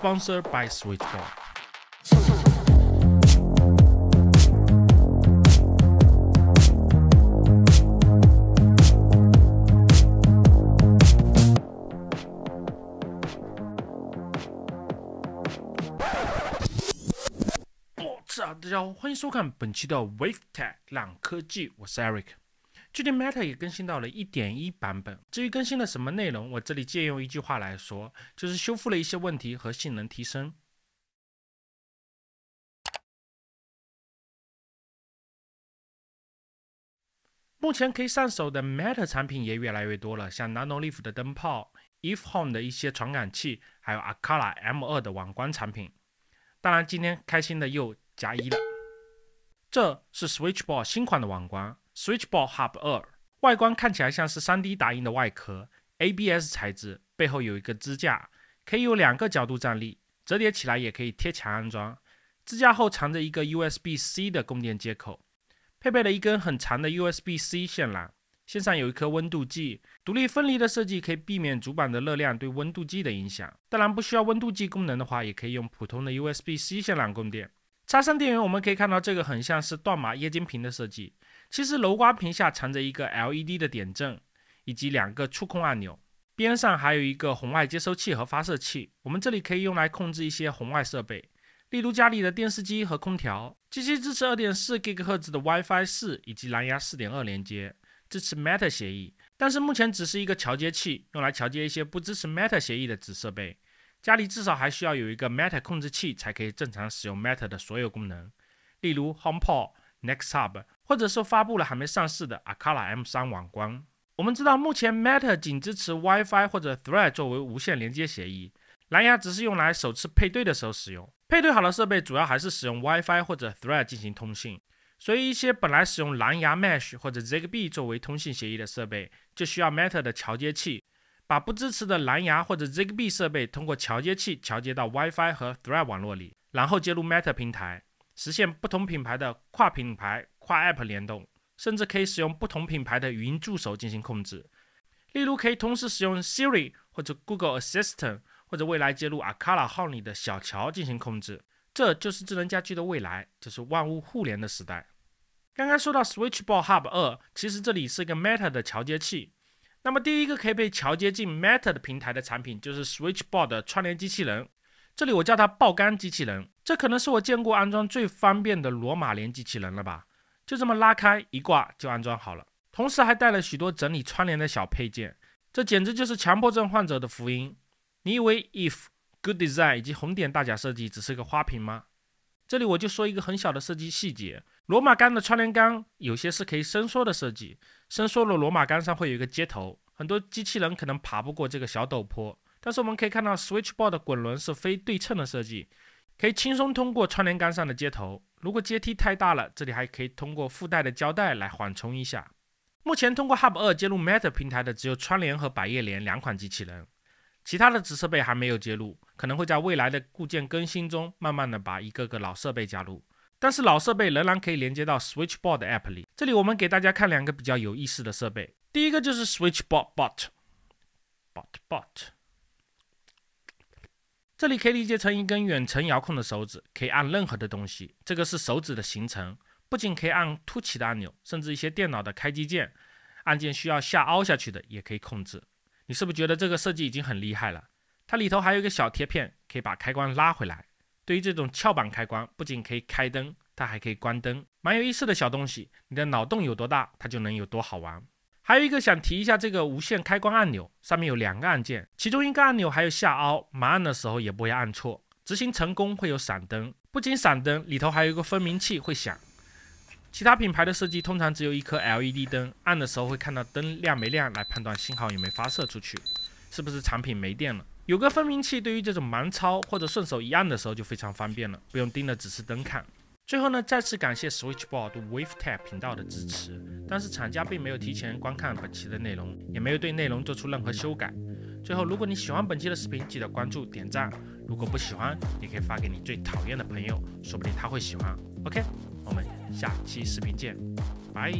sponsored by Switchboard. What's oh, up？大家好，欢迎收看本期的 Wave Tech 浪科技，我是 Eric。具体 m e t a 也更新到了1.1版本。至于更新了什么内容，我这里借用一句话来说，就是修复了一些问题和性能提升。目前可以上手的 m e t a 产品也越来越多了，像 Nano Leaf 的灯泡、Eve Home 的一些传感器，还有 Akala M2 的网关产品。当然，今天开心的又加一了，这是 Switchboard 新款的网关。Switchball Hub 二外观看起来像是 3D 打印的外壳，ABS 材质，背后有一个支架，可以有两个角度站立，折叠起来也可以贴墙安装。支架后藏着一个 USB C 的供电接口，配备了一根很长的 USB C 线缆，线上有一颗温度计，独立分离的设计可以避免主板的热量对温度计的影响。当然，不需要温度计功能的话，也可以用普通的 USB C 线缆供电。插上电源，我们可以看到这个很像是断码液晶屏的设计。其实，柔光屏下藏着一个 LED 的点阵，以及两个触控按钮，边上还有一个红外接收器和发射器。我们这里可以用来控制一些红外设备，例如家里的电视机和空调。机器支持 2.4GHz 的 WiFi 4以及蓝牙4.2连接，支持 m e t a 协议，但是目前只是一个桥接器，用来桥接一些不支持 m e t a 协议的子设备。家里至少还需要有一个 m e t a 控制器，才可以正常使用 m e t a 的所有功能，例如 HomePod。Next Hub，或者是发布了还没上市的 a c a l a M3 网关。我们知道目前 m e t a 仅支持 WiFi 或者 Thread 作为无线连接协议，蓝牙只是用来首次配对的时候使用。配对好的设备主要还是使用 WiFi 或者 Thread 进行通信，所以一些本来使用蓝牙 Mesh 或者 Zigbee 作为通信协议的设备，就需要 m e t a 的桥接器，把不支持的蓝牙或者 Zigbee 设备通过桥接器桥接到 WiFi 和 Thread 网络里，然后接入 m e t a 平台。实现不同品牌的跨品牌、跨 App 联动，甚至可以使用不同品牌的语音助手进行控制。例如，可以同时使用 Siri 或者 Google Assistant，或者未来接入 a c a l a 号里的小乔进行控制。这就是智能家居的未来，就是万物互联的时代。刚刚说到 Switchboard Hub 二，其实这里是一个 Meta 的桥接器。那么第一个可以被桥接进 Meta 的平台的产品，就是 Switchboard 串联机器人。这里我叫它“爆杆机器人”。这可能是我见过安装最方便的罗马帘机器人了吧？就这么拉开一挂就安装好了，同时还带了许多整理窗帘的小配件。这简直就是强迫症患者的福音。你以为 If Good Design 以及红点大奖设计只是个花瓶吗？这里我就说一个很小的设计细节：罗马杆的窗帘杆有些是可以伸缩的设计，伸缩了罗马杆上会有一个接头，很多机器人可能爬不过这个小陡坡。但是我们可以看到 s w i t c h b o d 的滚轮是非对称的设计。可以轻松通过窗帘杆上的接头。如果阶梯太大了，这里还可以通过附带的胶带来缓冲一下。目前通过 Hub 二接入 m e t a 平台的只有窗帘和百叶帘两款机器人，其他的子设备还没有接入，可能会在未来的固件更新中慢慢的把一个个老设备加入。但是老设备仍然可以连接到 Switchbot App 里。这里我们给大家看两个比较有意思的设备，第一个就是 Switchbot Bot Bot Bot。这里可以理解成一根远程遥控的手指，可以按任何的东西。这个是手指的形成，不仅可以按凸起的按钮，甚至一些电脑的开机键，按键需要下凹下去的也可以控制。你是不是觉得这个设计已经很厉害了？它里头还有一个小贴片，可以把开关拉回来。对于这种翘板开关，不仅可以开灯，它还可以关灯，蛮有意思的小东西。你的脑洞有多大，它就能有多好玩。还有一个想提一下，这个无线开关按钮上面有两个按键，其中一个按钮还有下凹，盲按的时候也不会按错。执行成功会有闪灯，不仅闪灯，里头还有一个分鸣器会响。其他品牌的设计通常只有一颗 LED 灯，按的时候会看到灯亮没亮来判断信号有没有发射出去，是不是产品没电了。有个分鸣器，对于这种盲操或者顺手一按的时候就非常方便了，不用盯着指示灯看。最后呢，再次感谢 Switchboard WaveTap 频道的支持。但是厂家并没有提前观看本期的内容，也没有对内容做出任何修改。最后，如果你喜欢本期的视频，记得关注点赞；如果不喜欢，也可以发给你最讨厌的朋友，说不定他会喜欢。OK，我们下期视频见，拜。